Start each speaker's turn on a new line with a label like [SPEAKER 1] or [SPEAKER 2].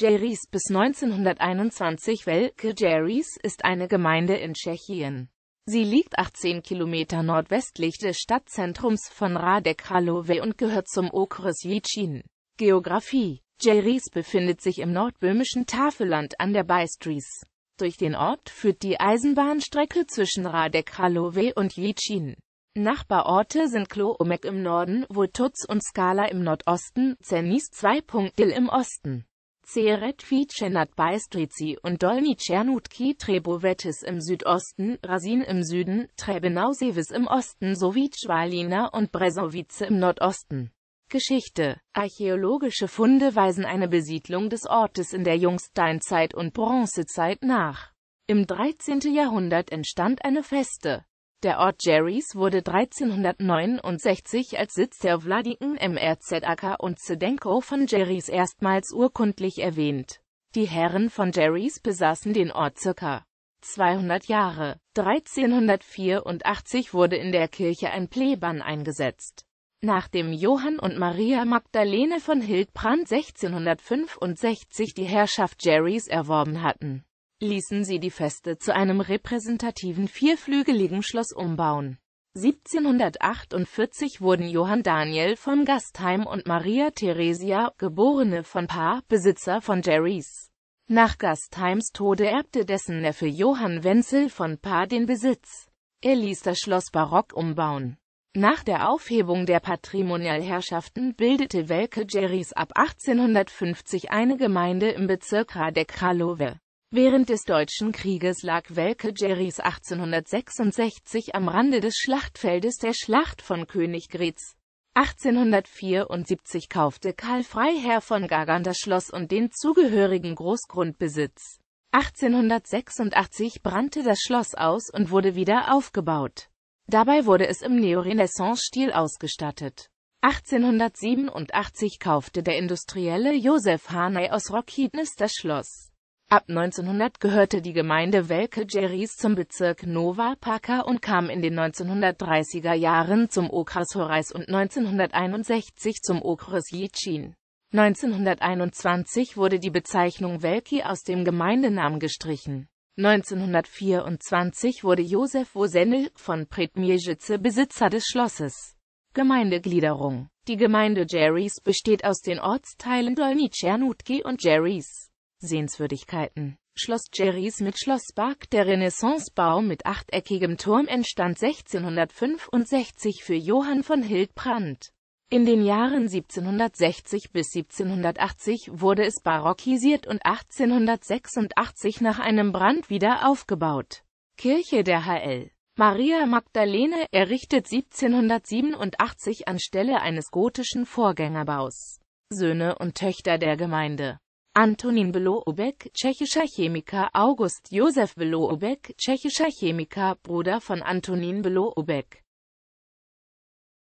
[SPEAKER 1] Jerries bis 1921 Welke Jerries ist eine Gemeinde in Tschechien. Sie liegt 18 Kilometer nordwestlich des Stadtzentrums von Radek Kralove und gehört zum Okres Jitschin. Geografie Jerries befindet sich im nordböhmischen Tafelland an der Beistries. Durch den Ort führt die Eisenbahnstrecke zwischen Radek Kralove und Jitschin. Nachbarorte sind Kloomek im Norden, Wotutz und Skala im Nordosten, Zernis 2.0 im Osten. Seretvicenat Bystrici und Cernutki Trebovetis im Südosten, Rasin im Süden, Trebenausevis im Osten sowie Schwalina und Brezovice im Nordosten. Geschichte Archäologische Funde weisen eine Besiedlung des Ortes in der Jungsteinzeit und Bronzezeit nach. Im 13. Jahrhundert entstand eine feste der Ort Jerrys wurde 1369 als Sitz der Vladiken MRZAK und Zedenko von Jerrys erstmals urkundlich erwähnt. Die Herren von Jerrys besaßen den Ort ca. 200 Jahre. 1384 wurde in der Kirche ein Pleban eingesetzt. Nachdem Johann und Maria Magdalene von Hildbrand 1665 die Herrschaft Jerrys erworben hatten ließen sie die Feste zu einem repräsentativen vierflügeligen Schloss umbauen. 1748 wurden Johann Daniel von Gastheim und Maria Theresia, geborene von Paar, Besitzer von Jerrys. Nach Gastheims Tode erbte dessen Neffe Johann Wenzel von Paar den Besitz. Er ließ das Schloss barock umbauen. Nach der Aufhebung der Patrimonialherrschaften bildete Welke Jerrys ab 1850 eine Gemeinde im Bezirk Radeck-Kralowe. Während des Deutschen Krieges lag Welke Jerrys 1866 am Rande des Schlachtfeldes der Schlacht von Königgrätz. 1874 kaufte Karl Freiherr von Gagern das Schloss und den zugehörigen Großgrundbesitz. 1886 brannte das Schloss aus und wurde wieder aufgebaut. Dabei wurde es im Neorenaissance-Stil ausgestattet. 1887 kaufte der Industrielle Josef Haney aus Rockidnis das Schloss. Ab 1900 gehörte die Gemeinde Welke Jeris zum Bezirk Nova Paca und kam in den 1930er Jahren zum Okres Horais und 1961 zum Okres Jitschin. 1921 wurde die Bezeichnung Welki aus dem Gemeindenamen gestrichen. 1924 wurde Josef Wosenel von Predmierzice Besitzer des Schlosses. Gemeindegliederung Die Gemeinde Jerrys besteht aus den Ortsteilen Dolny Czernutki und Jerrys. Sehenswürdigkeiten Schloss Jerrys mit Schlosspark Der Renaissancebau mit achteckigem Turm entstand 1665 für Johann von Hildbrandt. In den Jahren 1760 bis 1780 wurde es barockisiert und 1886 nach einem Brand wieder aufgebaut. Kirche der HL Maria Magdalene, errichtet 1787 anstelle eines gotischen Vorgängerbaus. Söhne und Töchter der Gemeinde Antonin Beloobek, tschechischer Chemiker, August Josef Beloobek, tschechischer Chemiker, Bruder von Antonin Beloobek